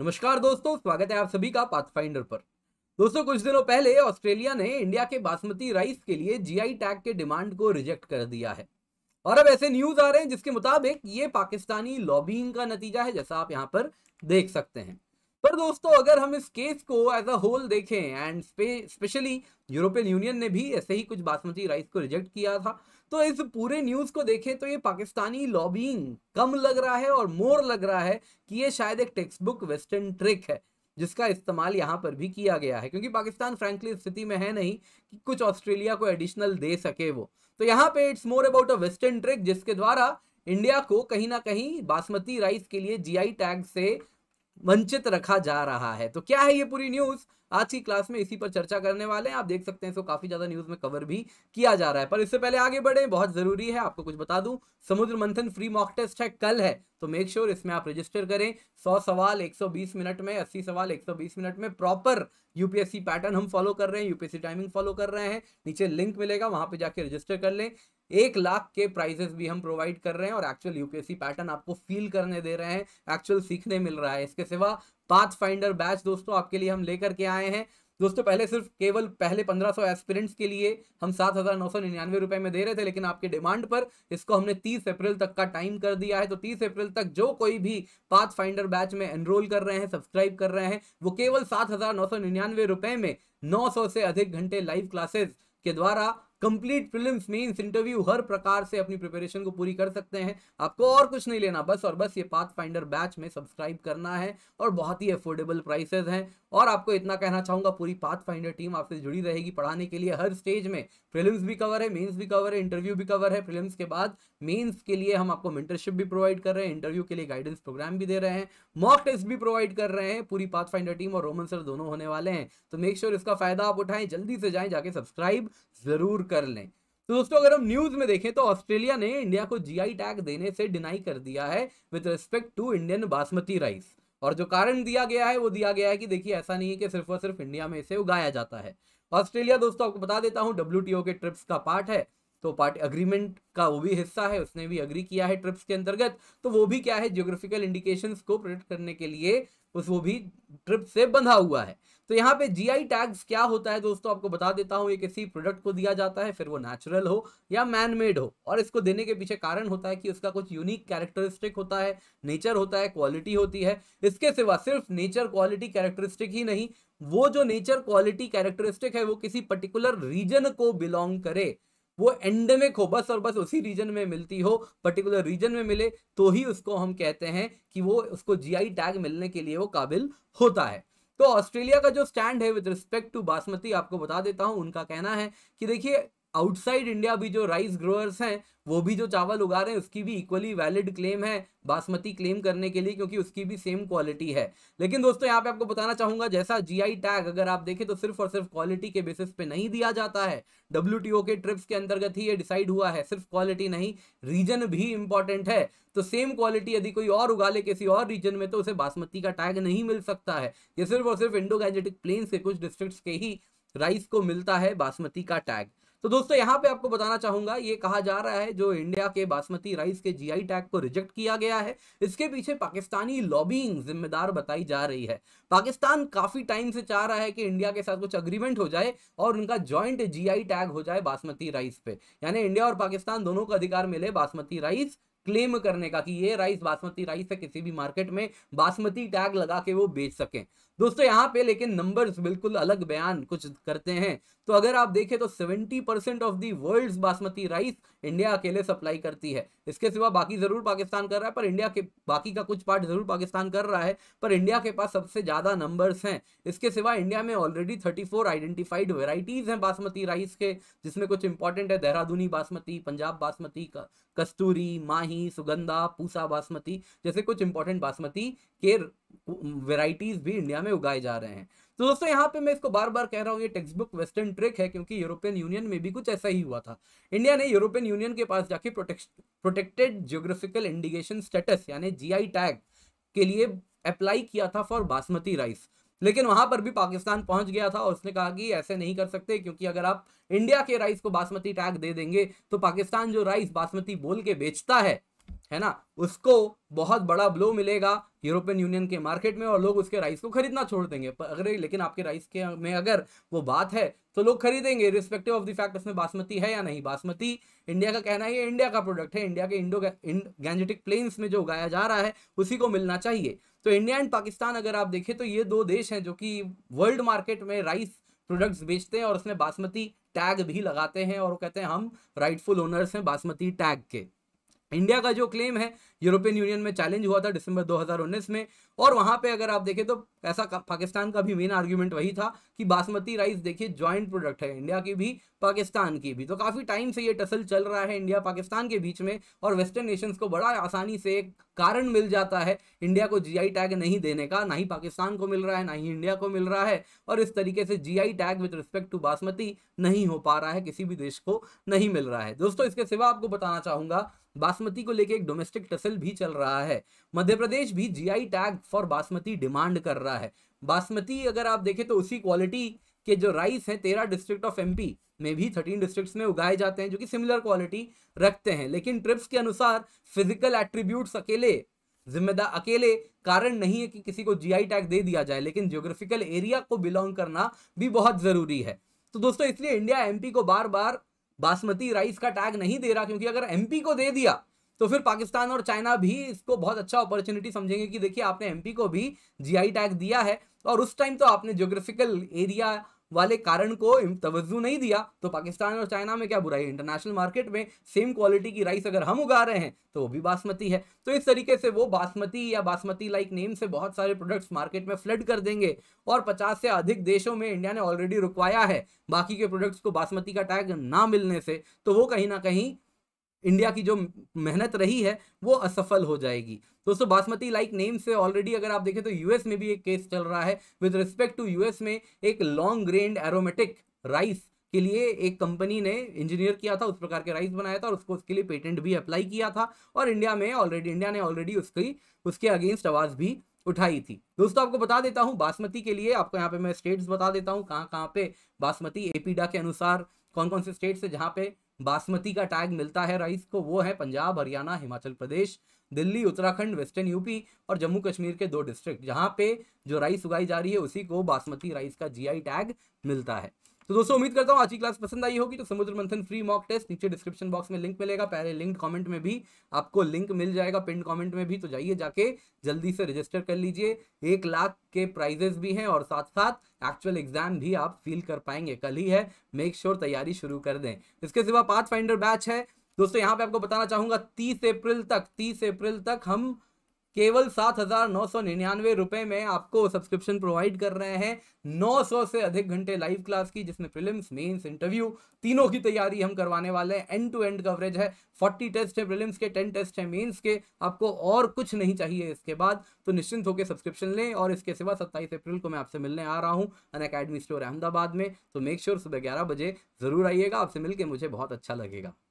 नमस्कार दोस्तों स्वागत है आप सभी का पाथफाइंडर पर दोस्तों कुछ दिनों पहले ऑस्ट्रेलिया ने इंडिया के बासमती राइस के लिए जीआई टैग के डिमांड को रिजेक्ट कर दिया है और अब ऐसे न्यूज आ रहे हैं जिसके मुताबिक ये पाकिस्तानी लॉबिंग का नतीजा है जैसा आप यहाँ पर देख सकते हैं पर दोस्तों अगर हम इस केस को एज अ होल देखें एंड स्पेशली यूरोपियन यूनियन ने भी ऐसे ही कुछ बासमती राइस को रिजेक्ट किया था तो इस पूरे न्यूज को देखें तो ये पाकिस्तानी लॉबिंग कम लग रहा है और मोर लग रहा है कि ये शायद एक टेक्स्ट बुक वेस्टर्न ट्रिक है जिसका इस्तेमाल यहाँ पर भी किया गया है क्योंकि पाकिस्तान फ्रेंकली स्थिति में है नहीं कि कुछ ऑस्ट्रेलिया को एडिशनल दे सके वो तो यहाँ पे it's more about a western trick जिसके द्वारा इंडिया को कहीं ना कहीं बासमती राइस के लिए जीआई टैग से वंचित रखा जा रहा है तो क्या है ये पूरी न्यूज आज की क्लास में इसी पर चर्चा करने वाले हैं आप देख सकते हैं इसको काफी ज्यादा न्यूज में कवर भी किया जा रहा है पर इससे पहले आगे बढ़े बहुत जरूरी है आपको कुछ बता दूं समुद्र मंथन फ्री मॉक टेस्ट है कल है तो मेक श्योर sure इसमें आप रजिस्टर करें 100 सवाल 120 मिनट में 80 सवाल 120 मिनट में प्रॉपर यूपीएससी पैटर्न हम फॉलो कर रहे हैं यूपीएससी टाइमिंग फॉलो कर रहे हैं नीचे लिंक मिलेगा वहां पे जाके रजिस्टर कर लें एक लाख के प्राइजेस भी हम प्रोवाइड कर रहे हैं और एक्चुअल यूपीएससी पैटर्न आपको फील करने दे रहे हैं एक्चुअल सीखने मिल रहा है इसके सिवा पाथ फाइंडर बैच दोस्तों आपके लिए हम लेकर के आए हैं दोस्तों पहले सिर्फ केवल पहले 1500 एस्पिरेंट्स के लिए हम सात हज़ार नौ सौ निन्यानवे में दे रहे थे लेकिन आपके डिमांड पर इसको हमने 30 अप्रैल तक का टाइम कर दिया है तो 30 अप्रैल तक जो कोई भी पाथ फाइंडर बैच में एनरोल कर रहे हैं सब्सक्राइब कर रहे हैं वो केवल सात हज़ार नौ सौ निन्यानवे में नौ सौ से अधिक घंटे लाइव क्लासेस के द्वारा कंप्लीट फिल्म्स मेंस इंटरव्यू हर प्रकार से अपनी प्रिपरेशन को पूरी कर सकते हैं आपको और कुछ नहीं लेना बस और बस ये पाथ फाइंडर बैच में सब्सक्राइब करना है और बहुत ही अफोर्डेबल प्राइसेज हैं और आपको इतना कहना चाहूंगा पूरी पाथ फाइंडर टीम आपसे जुड़ी रहेगी पढ़ाने के लिए हर स्टेज में प्रिलिम्स भी कवर है मेंस भी कवर है इंटरव्यू भी कवर है प्रिलिम्स के बाद मेंस के लिए हम आपको मेंटरशिप भी प्रोवाइड कर रहे हैं इंटरव्यू के लिए गाइडेंस प्रोग्राम भी दे रहे हैं मॉक टेस्ट भी प्रोवाइड कर रहे हैं पूरी पाथ फाइंडर टीम और रोमन सर दोनों होने वाले हैं तो मेक श्योर इसका फायदा आप उठाएं जल्दी से जाएं जाके सब्सक्राइब जरूर कर लें तो दोस्तों अगर हम न्यूज में देखें तो ऑस्ट्रेलिया ने इंडिया को जीआई टैग देने से डिनाई कर दिया है with respect to Indian basmati rice और जो कारण दिया गया है वो दिया गया है कि देखिए ऐसा नहीं है कि सिर्फ और सिर्फ इंडिया में इसे उगाया जाता है ऑस्ट्रेलिया दोस्तों आपको बता देता हूँ डब्ल्यू के ट्रिप्स का पार्ट है तो पार्टी अग्रीमेंट का वो भी हिस्सा है उसने भी अग्री किया है ट्रिप्स के अंतर्गत तो वो भी क्या है जियोग्राफिकल इंडिकेशन को प्रोटेक्ट करने के लिए उस वो भी ट्रिप से बंधा हुआ है तो यहाँ पे जीआई टैग्स क्या होता है दोस्तों आपको बता देता हूँ ये किसी प्रोडक्ट को दिया जाता है फिर वो नेचुरल हो या मैन मेड हो और इसको देने के पीछे कारण होता है कि उसका कुछ यूनिक कैरेक्टरिस्टिक होता है नेचर होता है क्वालिटी होती है इसके सिवा सिर्फ नेचर क्वालिटी कैरेक्टरिस्टिक ही नहीं वो जो नेचर क्वालिटी कैरेक्टरिस्टिक है वो किसी पर्टिकुलर रीजन को बिलोंग करे वो एंडेमिक हो बस और बस उसी रीजन में मिलती हो पर्टिकुलर रीजन में मिले तो ही उसको हम कहते हैं कि वो उसको जीआई टैग मिलने के लिए वो काबिल होता है तो ऑस्ट्रेलिया का जो स्टैंड है विद रिस्पेक्ट टू बासमती आपको बता देता हूं उनका कहना है कि देखिए आउटसाइड इंडिया भी जो राइस ग्रोअर्स हैं वो भी जो चावल उगा रहे हैं उसकी भी इक्वली वैलिड क्लेम है बासमती क्लेम करने के लिए क्योंकि उसकी भी सेम क्वालिटी है लेकिन दोस्तों यहाँ पे आपको बताना चाहूंगा जैसा जीआई टैग अगर आप देखें तो सिर्फ और सिर्फ क्वालिटी के बेसिस पे नहीं दिया जाता है डब्ल्यू के ट्रिप्स के अंतर्गत ही ये डिसाइड हुआ है सिर्फ क्वालिटी नहीं रीजन भी इंपॉर्टेंट है तो सेम क्वालिटी यदि कोई और उगा ले किसी और रीजन में तो उसे बासमती का टैग नहीं मिल सकता है ये सिर्फ और सिर्फ इंडो गैजेटिक प्लेन्स के कुछ डिस्ट्रिक्ट के ही राइस को मिलता है बासमती का टैग तो दोस्तों यहाँ पे आपको बताना चाहूंगा ये कहा जा रहा है जो इंडिया के बासमती राइस के जीआई टैग को रिजेक्ट किया गया है इसके पीछे पाकिस्तानी लॉबिंग जिम्मेदार बताई जा रही है पाकिस्तान काफी टाइम से चाह रहा है कि इंडिया के साथ कुछ अग्रीमेंट हो जाए और उनका ज्वाइंट जीआई टैग हो जाए बासमती राइस पे यानी इंडिया और पाकिस्तान दोनों को अधिकार मिले बासमती राइस क्लेम करने का कि ये राइस बासमती राइस है किसी भी मार्केट में बासमती टैग लगा के वो बेच सकें दोस्तों यहाँ पे लेकिन नंबर्स बिल्कुल अलग बयान कुछ करते हैं तो अगर आप देखें तो 70 percent of the world's basmati rice India अकेले सप्लाई करती है इसके सिवा बाकी जरूर पाकिस्तान कर रहा है पर इंडिया के बाकी का कुछ पार्ट जरूर पाकिस्तान कर रहा है पर इंडिया के पास सबसे ज़्यादा नंबर्स हैं इसके सिवा इंडिया में ऑलरेडी 34 आइडेंटिफाइड वेराइटीज़ हैं बासमती राइस के जिसमें कुछ इंपॉर्टेंट है देहरादूनी बासमती पंजाब बासमती कस्तूरी माही सुगंधा पूसा बासमती जैसे कुछ इंपॉर्टेंट बासमती के वेराइटीज़ भी इंडिया में में उगाए जा रहे हैं तो दोस्तों यहाँ पे मैं इसको बार बार कह रहा हूँ ये टेक्स बुक वेस्टर्न ट्रिक है क्योंकि यूरोपियन यूनियन में भी कुछ ऐसा ही हुआ था इंडिया ने यूरोपियन यूनियन के पास जाके प्रोटेक्टेड जियोग्राफिकल इंडिकेशन स्टेटस यानी जी टैग के लिए अप्लाई किया था फॉर बासमती राइस लेकिन वहां पर भी पाकिस्तान पहुंच गया था और उसने कहा कि ऐसे नहीं कर सकते क्योंकि अगर आप इंडिया के राइस को बासमती टैग दे देंगे तो पाकिस्तान जो राइस बासमती बोल के बेचता है है ना उसको बहुत बड़ा ब्लो मिलेगा यूरोपियन यूनियन के मार्केट में और लोग उसके राइस को खरीदना छोड़ देंगे पर अगर लेकिन आपके राइस के में अगर वो बात है तो लोग खरीदेंगे रिस्पेक्टिव ऑफ द फैक्ट उसमें बासमती है या नहीं बासमती इंडिया का कहना है इंडिया का प्रोडक्ट है इंडिया के इंडो गैंजेटिक प्लेन्स में जो उगाया जा रहा है उसी को मिलना चाहिए तो इंडिया एंड पाकिस्तान अगर आप देखें तो ये दो देश हैं जो कि वर्ल्ड मार्केट में राइस प्रोडक्ट्स बेचते हैं और उसमें बासमती टैग भी लगाते हैं और वो कहते हैं हम राइटफुल ओनर्स हैं बासमती टैग के इंडिया का जो क्लेम है यूरोपियन यूनियन में चैलेंज हुआ था दिसंबर 2019 में और वहां पे अगर आप देखें तो ऐसा पाकिस्तान का भी मेन आर्ग्यूमेंट वही था कि बासमती राइस देखिए जॉइंट प्रोडक्ट है इंडिया की भी पाकिस्तान की भी तो काफ़ी टाइम से ये टसल चल रहा है इंडिया पाकिस्तान के बीच में और वेस्टर्न नेशंस को बड़ा आसानी से एक कारण मिल जाता है इंडिया को जीआई टैग नहीं देने का ना ही पाकिस्तान को मिल रहा है ना ही इंडिया को मिल रहा है और इस तरीके से GI tag with respect to basmati नहीं हो पा रहा है किसी भी देश को नहीं मिल रहा है दोस्तों इसके सिवा आपको बताना चाहूँगा बासमती को लेके एक डोमेस्टिक टसल भी चल रहा है मध्य प्रदेश भी GI tag for basmati demand कर रहा है बासमती अगर आप देखें तो उसी क्वालिटी के जो राइस हैं तेरह डिस्ट्रिक्ट ऑफ एमपी में भी थर्टीन डिस्ट्रिक्ट्स में उगाए जाते हैं जो कि सिमिलर क्वालिटी रखते हैं लेकिन ट्रिप्स के अनुसार फिजिकल एट्रीब्यूट्स अकेले जिम्मेदार अकेले कारण नहीं है कि किसी को जीआई टैग दे दिया जाए लेकिन ज्योग्राफिकल एरिया को बिलोंग करना भी बहुत ज़रूरी है तो दोस्तों इसलिए इंडिया एमपी को बार बार बासमती राइस का टैग नहीं दे रहा क्योंकि अगर एमपी को दे दिया तो फिर पाकिस्तान और चाइना भी इसको बहुत अच्छा अपॉर्चुनिटी समझेंगे कि देखिए आपने एमपी को भी जीआई टैग दिया है और उस टाइम तो आपने ज्योग्राफिकल एरिया वाले कारण को तवज्जो नहीं दिया तो पाकिस्तान और चाइना में क्या बुराई इंटरनेशनल मार्केट में सेम क्वालिटी की राइस अगर हम उगा रहे हैं तो वो भी बासमती है तो इस तरीके से वो बासमती या बासमती लाइक नेम से बहुत सारे प्रोडक्ट्स मार्केट में फ्लड कर देंगे और पचास से अधिक देशों में इंडिया ने ऑलरेडी रुकवाया है बाकी के प्रोडक्ट्स को बासमती का टैग ना मिलने से तो वो कहीं ना कहीं इंडिया की जो मेहनत रही है वो असफल हो जाएगी दोस्तों बासमती लाइक नेम से ऑलरेडी अगर आप देखें तो यूएस में भी एक केस चल रहा है विद रिस्पेक्ट टू यूएस में एक लॉन्ग ग्रेंड एरोमेटिक राइस के लिए एक कंपनी ने इंजीनियर किया था उस प्रकार के राइस बनाया था और उसको उसके लिए पेटेंट भी अप्लाई किया था और इंडिया में ऑलरेडी इंडिया ने ऑलरेडी उसकी उसके अगेंस्ट आवाज़ भी उठाई थी दोस्तों आपको बता देता हूँ बासमती के लिए आपको यहाँ पे मैं स्टेट्स बता देता हूँ कहाँ कहाँ पे बासमती एपीडा के अनुसार कौन कौन से स्टेट्स है जहाँ पे बासमती का टैग मिलता है राइस को वो है पंजाब हरियाणा हिमाचल प्रदेश दिल्ली उत्तराखंड वेस्टर्न यूपी और जम्मू कश्मीर के दो डिस्ट्रिक्ट जहाँ पे जो राइस उगाई जा रही है उसी को बासमती राइस का जीआई टैग मिलता है तो दोस्तों उम्मीद करता हूँ आज की क्लास पसंद आई होगी तो Samudra Manthan free mock test नीचे डिस्क्रिप्शन बॉक्स में लिंक मिलेगा पहले लिंक कमेंट में भी आपको लिंक मिल जाएगा पिन कॉमेंट में भी तो जाइए जाके जल्दी से रजिस्टर कर लीजिए एक लाख के प्राइजेस भी हैं और साथ साथ एक्चुअल एग्जाम भी आप फील कर पाएंगे कल ही है मेक श्योर sure तैयारी शुरू कर दें इसके सिवा पाँच फाइंडर बैच है दोस्तों यहाँ पे आपको बताना चाहूंगा तीस अप्रैल तक तीस अप्रैल तक हम केवल सात हजार नौ सौ निन्यानवे रुपए में आपको सब्सक्रिप्शन प्रोवाइड कर रहे हैं नौ सौ से अधिक घंटे लाइव क्लास की जिसमें प्रीलिम्स मेंस इंटरव्यू तीनों की तैयारी हम करवाने वाले हैं एंड टू एंड कवरेज है फोर्टी टेस्ट है फिल्म के टेन टेस्ट है मेंस के आपको और कुछ नहीं चाहिए इसके बाद तो निश्चिंत होकर सब्सक्रिप्शन लें और इसके सिवा सत्ताईस अप्रैल को मैं आपसे मिलने आ रहा हूँ अन अकेडमी स्टोर अहमदाबाद में तो मेक श्योर sure सुबह ग्यारह बजे जरूर आइएगा आपसे मिलकर मुझे बहुत अच्छा लगेगा